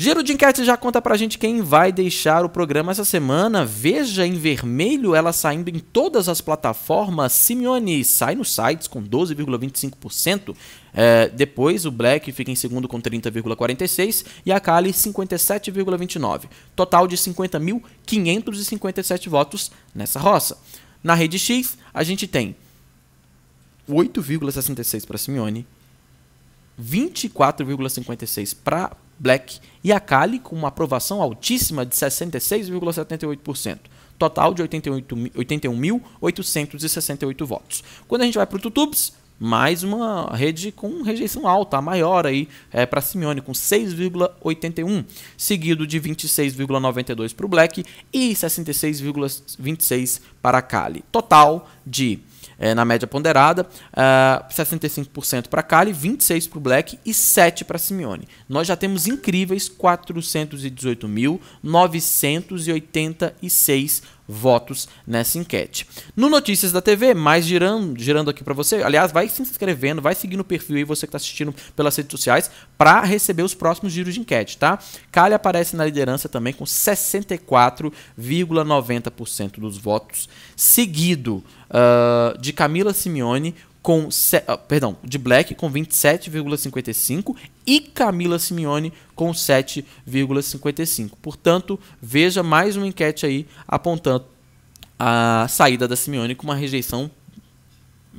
Giro de enquete já conta pra gente quem vai deixar o programa essa semana. Veja em vermelho ela saindo em todas as plataformas. Simeone sai nos sites com 12,25%. É, depois o Black fica em segundo com 30,46% e a Kali 57,29%. Total de 50.557 votos nessa roça. Na rede X, a gente tem 8,66% para Simeone, 24,56 para Black e a Kali com uma aprovação altíssima de 66,78%. Total de 81.868 votos. Quando a gente vai para o Tutubes, mais uma rede com rejeição alta, a maior aí é, para Simeone, com 6,81, seguido de 26,92 para o Black e 66,26 para a Kali. Total de é, na média ponderada, uh, 65% para Cali, 26% para o Black e 7% para Simeone. Nós já temos incríveis 418.986 votos nessa enquete. No Notícias da TV, mais girando, girando aqui para você, aliás, vai se inscrevendo, vai seguindo o perfil aí, você que está assistindo pelas redes sociais, para receber os próximos giros de enquete, tá? Cali aparece na liderança também com 64,90% dos votos, seguido uh, ah, de Camila Simeone com se, uh, perdão, de Black com 27,55 e Camila Simeone com 7,55. Portanto, veja mais uma enquete aí apontando a saída da Simeone com uma rejeição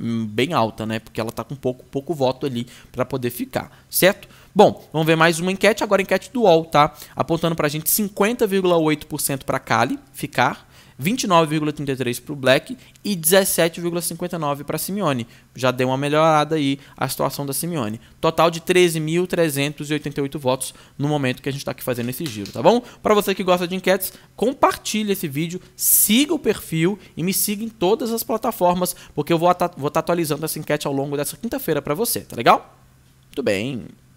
hum, bem alta, né? Porque ela tá com pouco, pouco voto ali para poder ficar, certo? Bom, vamos ver mais uma enquete, agora enquete do UOL, tá? Apontando pra gente 50,8% para Cali ficar, 29,33 para o Black e 17,59 para a Simeone. Já deu uma melhorada aí a situação da Simeone. Total de 13.388 votos no momento que a gente está aqui fazendo esse giro, tá bom? Para você que gosta de enquetes, compartilhe esse vídeo, siga o perfil e me siga em todas as plataformas, porque eu vou estar atu tá atualizando essa enquete ao longo dessa quinta-feira para você, tá legal? Muito bem.